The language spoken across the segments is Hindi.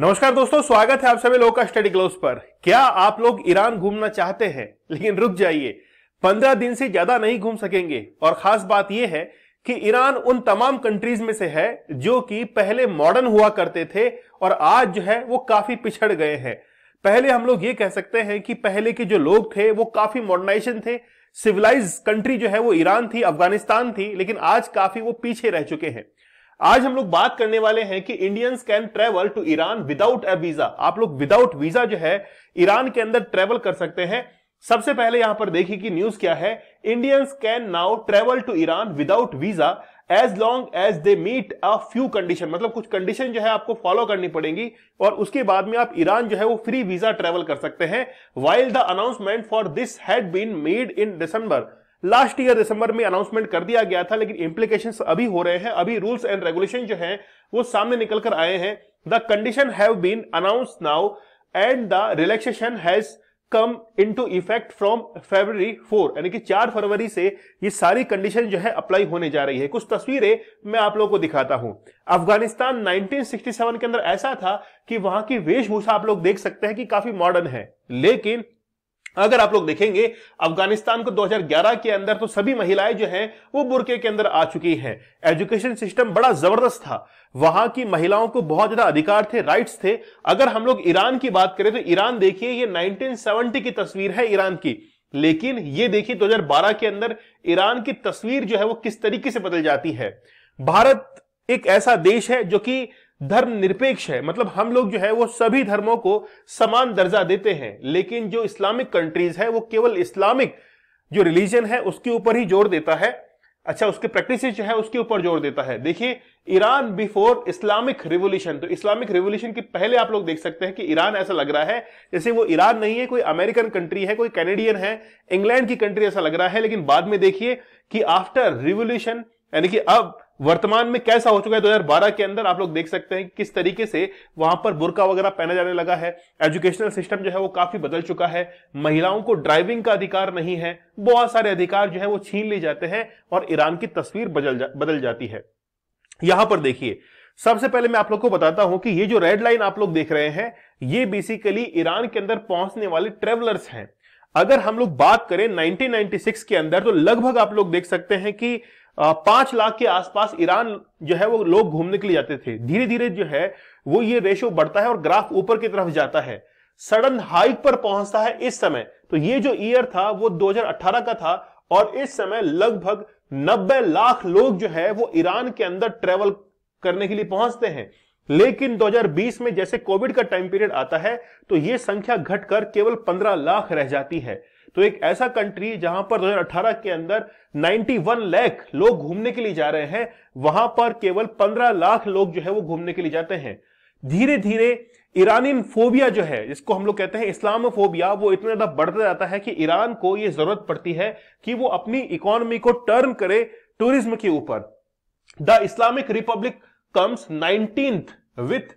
नमस्कार दोस्तों स्वागत है आप सभी लोगों का स्टडी ग्लोस पर क्या आप लोग ईरान घूमना चाहते हैं लेकिन रुक जाइए पंद्रह दिन से ज्यादा नहीं घूम सकेंगे और खास बात यह है कि ईरान उन तमाम कंट्रीज में से है जो कि पहले मॉडर्न हुआ करते थे और आज जो है वो काफी पिछड़ गए हैं पहले हम लोग ये कह सकते हैं कि पहले के जो लोग थे वो काफी मॉडर्नाइजेशन थे सिविलाइज कंट्री जो है वो ईरान थी अफगानिस्तान थी लेकिन आज काफी वो पीछे रह चुके हैं आज हम लोग बात करने वाले हैं कि Indians can travel to Iran without a visa आप लोग विदाउट वीजा जो है ईरान के अंदर ट्रेवल कर सकते हैं सबसे पहले यहां पर देखिए कि न्यूज क्या है Indians can now travel to Iran without visa as long as they meet a few condition मतलब कुछ कंडीशन जो है आपको फॉलो करनी पड़ेगी और उसके बाद में आप ईरान जो है वो फ्री वीजा ट्रेवल कर सकते हैं while the announcement for this had been made in December last year दिसंबर में अनाउंसमेंट कर दिया गया था लेकिन इम्प्लीकेशन अभी हो रहे हैं अभी रूल्स एंड रेगुलेशन जो है वो सामने निकल कर आए हैं the condition have been announce now and the relaxation has come into effect from February four यानी कि चार फरवरी से ये सारी कंडीशन जो है अप्लाई होने जा रही है कुछ तस्वीरें मैं आप लोगों को दिखाता हूं अफगानिस्तान 1967 के अंदर ऐसा था कि वहां की वेशभूषा आप लोग देख सकते हैं कि काफी मॉडर्न है लेकिन अगर आप लोग देखेंगे अफगानिस्तान को 2011 के अंदर तो सभी महिलाएं जो हैं वो बुरके के अंदर आ चुकी हैं एजुकेशन सिस्टम बड़ा जबरदस्त था वहां की महिलाओं को बहुत ज्यादा अधिकार थे राइट्स थे अगर हम लोग ईरान की बात करें तो ईरान देखिए ये 1970 की तस्वीर है ईरान की लेकिन ये देखिए 2012 के अंदर ईरान की तस्वीर जो है वो किस तरीके से बदल जाती है भारत एक ऐसा देश है जो कि धर्म निरपेक्ष है मतलब हम लोग जो है वो सभी धर्मों को समान दर्जा देते हैं लेकिन जो इस्लामिक कंट्रीज है वो केवल इस्लामिक जो रिलीजन है उसके ऊपर ही जोर देता है अच्छा उसके प्रैक्टिस जो है उसके ऊपर जोर देता है देखिए ईरान बिफोर इस्लामिक रिवोल्यूशन तो इस्लामिक रिवोल्यूशन के पहले आप लोग देख सकते हैं कि ईरान ऐसा लग रहा है जैसे वो ईरान नहीं है कोई अमेरिकन कंट्री है कोई कैनेडियन है इंग्लैंड की कंट्री ऐसा लग रहा है लेकिन बाद में देखिए कि आफ्टर रिवोल्यूशन यानी कि अब वर्तमान में कैसा हो चुका है 2012 के अंदर आप लोग देख सकते हैं किस तरीके से वहां पर बुरका वगैरह पहना जाने लगा है एजुकेशनल सिस्टम जो है वो काफी बदल चुका है महिलाओं को ड्राइविंग का अधिकार नहीं है बहुत सारे अधिकार जो है वो छीन ले जाते हैं और ईरान की तस्वीर बदल जा, बदल जाती है यहां पर देखिए सबसे पहले मैं आप लोग को बताता हूं कि ये जो रेड लाइन आप लोग देख रहे हैं ये बेसिकली ईरान के अंदर पहुंचने वाले ट्रेवलर्स हैं अगर हम लोग बात करें 1996 के अंदर तो लगभग आप लोग देख सकते हैं कि पांच लाख के आसपास ईरान जो है वो लोग घूमने के लिए जाते थे धीरे धीरे जो है वो ये रेशो बढ़ता है और ग्राफ ऊपर की तरफ जाता है सडन हाइक पर पहुंचता है इस समय तो ये जो ईयर था वो 2018 का था और इस समय लगभग 90 लाख लोग जो है वो ईरान के अंदर ट्रेवल करने के लिए पहुंचते हैं लेकिन 2020 में जैसे कोविड का टाइम पीरियड आता है तो यह संख्या घटकर केवल 15 लाख रह जाती है तो एक ऐसा कंट्री जहां पर 2018 के अंदर 91 लाख लोग घूमने के लिए जा रहे हैं वहां पर केवल 15 लाख लोग जो है वो घूमने के लिए जाते हैं धीरे धीरे ईरानियन फोबिया जो है जिसको हम लोग कहते हैं इस्लाम फोबिया वो इतना ज्यादा बढ़ता जाता है कि ईरान को ये जरूरत पड़ती है कि वो अपनी इकोनॉमी को टर्न करे टूरिज्म के ऊपर the Islamic republic comes 19th with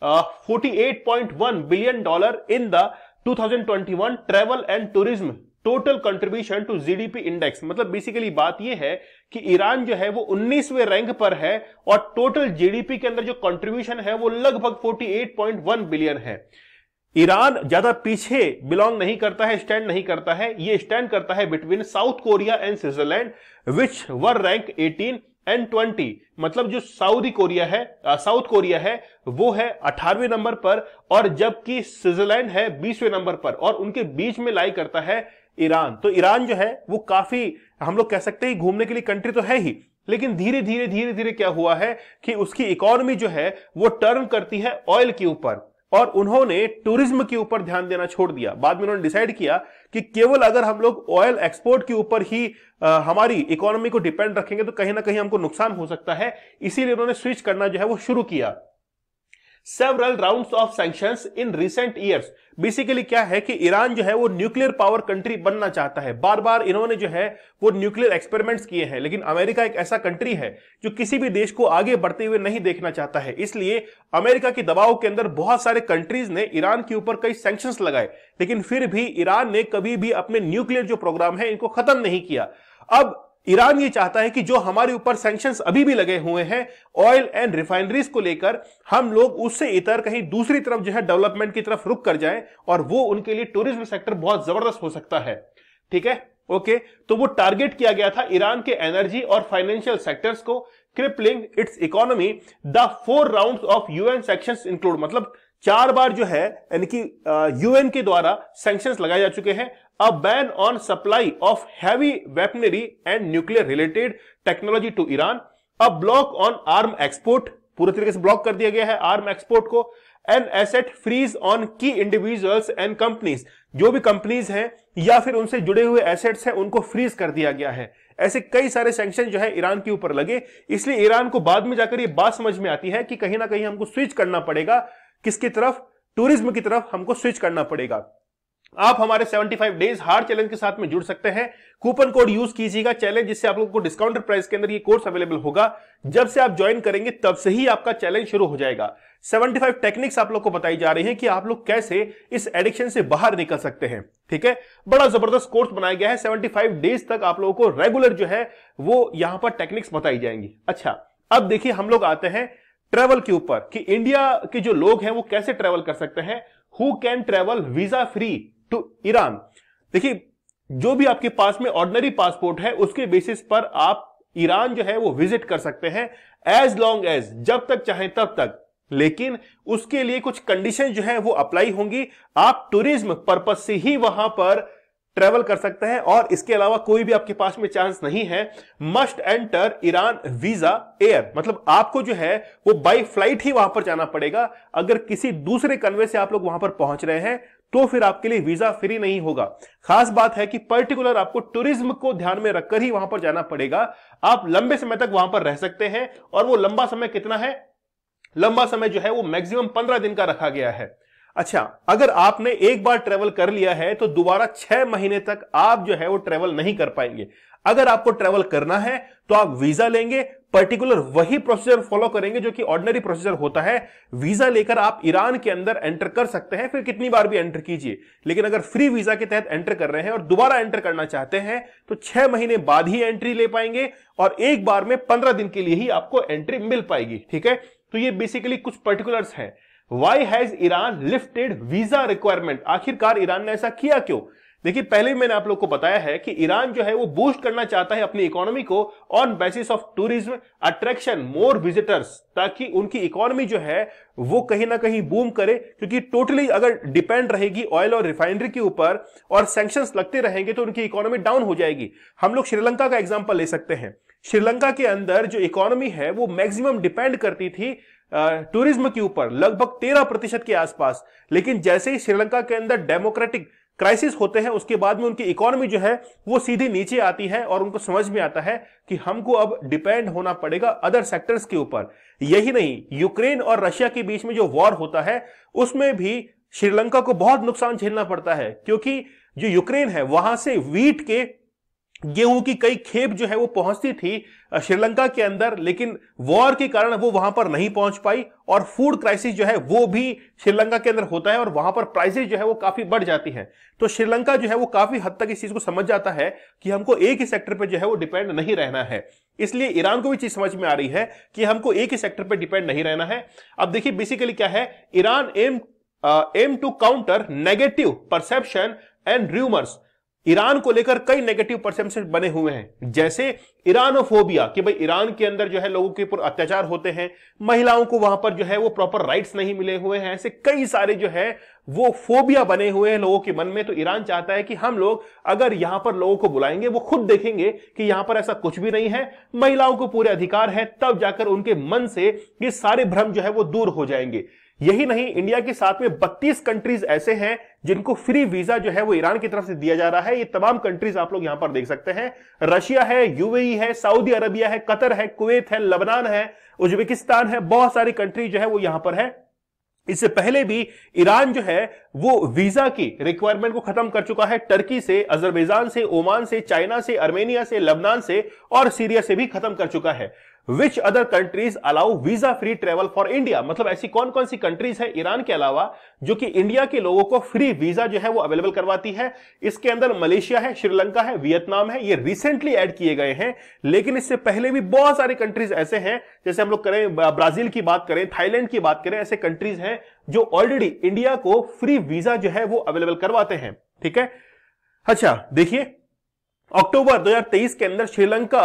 uh, 48.1 billion dollar in the 2021 travel and tourism total contribution to GDP index मतलब बेसिकली बात यह है कि ईरान जो है वो 19वें रैंक पर है और टोटल जीडीपी के अंदर जो कंट्रीब्यूशन है वो लगभग 48.1 बिलियन है ईरान ज्यादा पीछे बिलोंग नहीं करता है स्टैंड नहीं करता है ये स्टैंड करता है between South Korea and Switzerland which were rank eighteen and twenty मतलब जो साउदी कोरिया है साउथ कोरिया है वो है अठारहवें नंबर पर और जबकि स्विट्जरलैंड है बीसवें नंबर पर और उनके बीच में लाई करता है ईरान तो ईरान जो है वो काफी हम लोग कह सकते हैं घूमने के लिए कंट्री तो है ही लेकिन धीरे धीरे धीरे धीरे क्या हुआ है कि उसकी इकोनॉमी जो है वो टर्न करती है ऑयल के ऊपर और उन्होंने टूरिज्म के ऊपर ध्यान देना छोड़ दिया बाद में उन्होंने डिसाइड किया कि केवल अगर हम लोग ऑयल एक्सपोर्ट के ऊपर ही आ, हमारी इकोनॉमी को डिपेंड रखेंगे तो कहीं ना कहीं हमको नुकसान हो सकता है इसीलिए उन्होंने स्विच करना जो है वो शुरू किया several rounds of sanction in recent years basically क्या है कि ईरान जो है वो न्यूक्लियर पावर कंट्री बनना चाहता है बार बार इन्होंने जो है वो न्यूक्लियर एक्सपेरिमेंट्स किए हैं लेकिन अमेरिका एक ऐसा कंट्री है जो किसी भी देश को आगे बढ़ते हुए नहीं देखना चाहता है इसलिए अमेरिका के दबाव के अंदर बहुत सारे कंट्रीज ने ईरान के ऊपर कई सैंक्शन लगाए लेकिन फिर भी ईरान ने कभी भी अपने न्यूक्लियर जो प्रोग्राम है इनको खत्म नहीं किया अब ईरान ये चाहता है कि जो हमारे ऊपर सेंक्शन अभी भी लगे हुए हैं ऑयल एंड रिफाइनरीज को लेकर हम लोग उससे इतर कहीं दूसरी तरफ जो है डेवलपमेंट की तरफ रुक कर जाएं और वो उनके लिए टूरिज्म सेक्टर बहुत जबरदस्त हो सकता है ठीक है ओके तो वो टारगेट किया गया था ईरान के एनर्जी और फाइनेंशियल सेक्टर्स को crippling its economy the four round of UN sanction include मतलब चार बार जो है यानी कि यूएन के द्वारा सेंक्शन लगाए जा चुके हैं a ban on supply of heavy weaponry and nuclear related technology to Iran a block on arm export पूरे तरीके से ब्लॉक कर दिया गया है आर्म एक्सपोर्ट को and asset freeze on key individuals and companies जो भी कंपनीज हैं या फिर उनसे जुड़े हुए एसेट्स हैं उनको फ्रीज कर दिया गया है ऐसे कई सारे सैंक्शन जो है ईरान के ऊपर लगे इसलिए ईरान को बाद में जाकर ये बात समझ में आती है कि कहीं ना कहीं हमको स्विच करना पड़ेगा किसकी तरफ टूरिज्म की तरफ हमको स्विच करना पड़ेगा आप हमारे 75 डेज हार्ड चैलेंज के साथ में जुड़ सकते हैं कूपन कोड यूज कीजिएगा चैलेंज जिससे आप लोगों को डिस्काउंटेड प्राइस के अंदर ये कोर्स अवेलेबल होगा जब से आप ज्वाइन करेंगे तब से ही आपका चैलेंज शुरू हो जाएगा 75 टेक्निक्स आप लोग को बताई जा रही है कि आप लोग कैसे इस एडिक्शन से बाहर निकल सकते हैं ठीक है बड़ा जबरदस्त कोर्स बनाया गया है 75 डेज तक आप लोगों को रेगुलर जो है वो यहां पर टेक्निक्स बताई जाएंगी अच्छा अब देखिए हम लोग आते हैं ट्रेवल के ऊपर कि इंडिया के जो लोग हैं वो कैसे ट्रेवल कर सकते हैं who can travel visa free to Iran देखिए जो भी आपके पास में ऑर्डनरी पासपोर्ट है उसके बेसिस पर आप ईरान जो है वो विजिट कर सकते हैं एज लॉन्ग एज जब तक चाहे तब तक लेकिन उसके लिए कुछ कंडीशन जो है वो अप्लाई होंगी आप टूरिज्म पर्पज से ही वहां पर ट्रेवल कर सकते हैं और इसके अलावा कोई भी आपके पास में चांस नहीं है must enter Iran visa air मतलब आपको जो है वो बाई फ्लाइट ही वहां पर जाना पड़ेगा अगर किसी दूसरे कन्वे से आप लोग वहां पर पहुंच रहे हैं तो फिर आपके लिए वीजा फ्री नहीं होगा खास बात है कि पर्टिकुलर आपको टूरिज्म को ध्यान में रखकर ही वहां पर जाना पड़ेगा आप लंबे समय तक वहां पर रह सकते हैं और वो लंबा समय कितना है लंबा समय जो है वो मैक्सिमम पंद्रह दिन का रखा गया है अच्छा अगर आपने एक बार ट्रेवल कर लिया है तो दोबारा छह महीने तक आप जो है वो ट्रेवल नहीं कर पाएंगे अगर आपको ट्रेवल करना है तो आप वीजा लेंगे पर्टिकुलर वही प्रोसीजर फॉलो करेंगे जो कि ऑर्डिनरी प्रोसीजर होता है वीजा लेकर आप ईरान के अंदर एंटर कर सकते हैं फिर कितनी बार भी एंटर कीजिए लेकिन अगर फ्री वीजा के तहत एंटर कर रहे हैं और दोबारा एंटर करना चाहते हैं तो छह महीने बाद ही एंट्री ले पाएंगे और एक बार में पंद्रह दिन के लिए ही आपको एंट्री मिल पाएगी ठीक है तो ये बेसिकली कुछ पर्टिकुलर्स हैं why has Iran lifted visa requirement आखिरकार ईरान ने ऐसा किया क्यों देखिए पहले मैंने आप लोग को बताया है कि ईरान जो है वो बूस्ट करना चाहता है अपनी इकोनॉमी को on basis of tourism attraction more visitors ताकि उनकी इकोनॉमी जो है वो कहीं ना कहीं बूम करे क्योंकि टोटली अगर डिपेंड रहेगी ऑयल और रिफाइनरी के ऊपर और सैंक्शंस लगते रहेंगे तो उनकी इकोनॉमी डाउन हो जाएगी हम लोग श्रीलंका का एग्जाम्पल ले सकते हैं श्रीलंका के अंदर जो इकोनॉमी है वो मैक्सिमम डिपेंड करती थी टूरिज्म के ऊपर लगभग तेरह प्रतिशत के आसपास लेकिन जैसे ही श्रीलंका के अंदर डेमोक्रेटिक क्राइसिस होते हैं उसके बाद में उनकी इकोनॉमी जो है वो सीधी नीचे आती है और उनको समझ में आता है कि हमको अब डिपेंड होना पड़ेगा अदर सेक्टर्स के ऊपर यही नहीं यूक्रेन और रशिया के बीच में जो वॉर होता है उसमें भी श्रीलंका को बहुत नुकसान झेलना पड़ता है क्योंकि जो यूक्रेन है वहां से वीट के गेहूं की कई खेप जो है वो पहुंचती थी श्रीलंका के अंदर लेकिन वॉर के कारण वो वहां पर नहीं पहुंच पाई और फूड क्राइसिस जो है वो भी श्रीलंका के अंदर होता है और वहां पर प्राइसेस जो है वो काफी बढ़ जाती है तो श्रीलंका जो है वो काफी हद तक इस चीज को समझ जाता है कि हमको एक ही सेक्टर पर जो है वो डिपेंड नहीं रहना है इसलिए ईरान को भी चीज समझ में आ रही है कि हमको एक ही सेक्टर पर डिपेंड नहीं रहना है अब देखिए बेसिकली क्या है Iran aim aim to counter negative perception and rumours Iran को लेकर कई नेगेटिव परसेप्शन बने हुए हैं जैसे ईरानोफोबिया कि भाई ईरान के अंदर जो है लोगों के ऊपर अत्याचार होते हैं महिलाओं को वहां पर जो है वो प्रॉपर राइट्स नहीं मिले हुए हैं ऐसे कई सारे जो है वो फोबिया बने हुए हैं लोगों के मन में तो ईरान चाहता है कि हम लोग अगर यहां पर लोगों को बुलाएंगे वो खुद देखेंगे कि यहां पर ऐसा कुछ भी नहीं है महिलाओं को पूरे अधिकार है तब जाकर उनके मन से ये सारे भ्रम जो है वो दूर हो जाएंगे यही नहीं इंडिया के साथ में 32 कंट्रीज ऐसे हैं जिनको फ्री वीजा जो है वो ईरान की तरफ से दिया जा रहा है ये तमाम कंट्रीज आप लोग यहां पर देख सकते हैं रशिया है यूएई e है सऊदी अरबिया है कतर है कुवैत है लबनान है उज्बेकिस्तान है बहुत सारी कंट्री जो है वो यहां पर है इससे पहले भी ईरान जो है वो वीजा की रिक्वायरमेंट को खत्म कर चुका है टर्की से अजरबैजान से ओमान से चाइना से अर्मेनिया से लबनान से और सीरिया से भी खत्म कर चुका है which other countries allow visa free travel for India मतलब ऐसी कौन कौन सी कंट्रीज है ईरान के अलावा जो कि इंडिया के लोगों को फ्री वीजा जो है वो अवेलेबल करवाती है इसके अंदर मलेशिया है श्रीलंका है वियतनाम है ये रिसेंटली एड किए गए हैं लेकिन इससे पहले भी बहुत सारी कंट्रीज ऐसे हैं जैसे हम लोग करें ब्राजील की बात करें थाईलैंड की बात करें ऐसे कंट्रीज हैं जो ऑलरेडी इंडिया को फ्री वीजा जो है वो अवेलेबल करवाते हैं ठीक है अच्छा देखिए अक्टूबर 2023 के अंदर श्रीलंका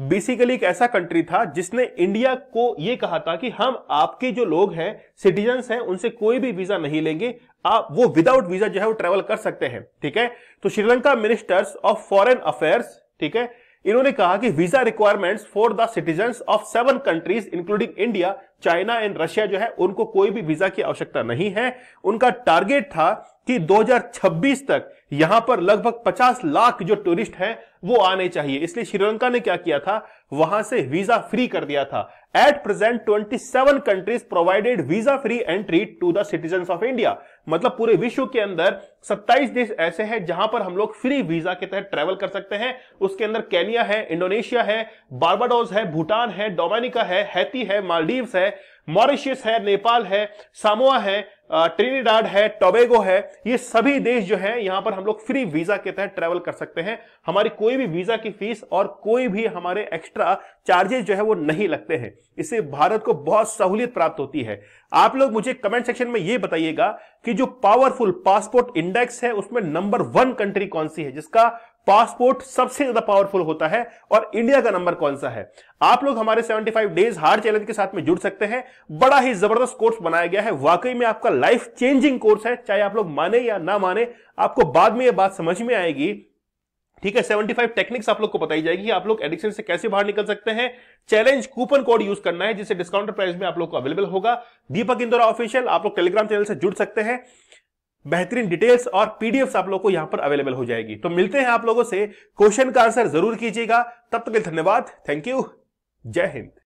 बेसिकली एक ऐसा कंट्री था जिसने इंडिया को यह कहा था कि हम आपके जो लोग हैं सिटीजन हैं उनसे कोई भी वीजा नहीं लेंगे आप वो विदाउट वीजा जो है वो ट्रेवल कर सकते हैं ठीक है तो Sri Lanka ministers of foreign affairs ठीक है इन्होंने कहा कि visa requirements for the citizen of seven countries including India China and Russia जो है उनको कोई भी वीजा की आवश्यकता नहीं है उनका टारगेट था कि 2026 तक यहां पर लगभग 50 लाख जो टूरिस्ट हैं वो आने चाहिए इसलिए श्रीलंका ने क्या किया था वहां से वीजा फ्री कर दिया था at present 27 countries provided visa free entry to the citizen of India मतलब पूरे विश्व के अंदर 27 देश ऐसे हैं जहां पर हम लोग फ्री वीजा के तहत ट्रेवल कर सकते हैं उसके अंदर केनिया है इंडोनेशिया है बार्बाडोज है भूटान है डोमेनिका है हैती है मालदीव्स है मॉरिशियस है नेपाल है सामोआ है ट्रिनिडाड है टोबेगो है ये सभी देश जो है यहां पर हम लोग फ्री वीजा के तहत ट्रेवल कर सकते हैं हमारी कोई भी वीजा की फीस और कोई भी हमारे एक्स्ट्रा चार्जेस जो है वो नहीं लगते हैं इससे भारत को बहुत सहूलियत प्राप्त होती है आप लोग मुझे कमेंट सेक्शन में ये बताइएगा कि जो पावरफुल पासपोर्ट इंडेक्स है उसमें नंबर वन कंट्री कौन सी है जिसका पासपोर्ट सबसे ज्यादा पावरफुल होता है और इंडिया का नंबर कौन सा है आप लोग हमारे 75 डेज हार्ड चैलेंज के साथ में जुड़ सकते हैं बड़ा ही जबरदस्त कोर्स बनाया गया है वाकई में आपका लाइफ चेंजिंग कोर्स है चाहे आप लोग माने या ना माने आपको बाद में यह बात समझ में आएगी ठीक है 75 टेक्निक्स आप लोग को बताई जाएगी आप लोग एडिक्शन से कैसे बाहर निकल सकते हैं चैलेंज कूपन कोड यूज करना है जिसे डिस्काउंटेड प्राइस में आप लोग को अवेलेबल होगा दीपक इंदौरा ऑफिशियल आप लोग टेलीग्राम चैनल से जुड़ सकते हैं बेहतरीन डिटेल्स और पीडीएफ आप लोग को यहां पर अवेलेबल हो जाएगी तो मिलते हैं आप लोगों से क्वेश्चन का आंसर जरूर कीजिएगा तब तक धन्यवाद थैंक यू जय हिंद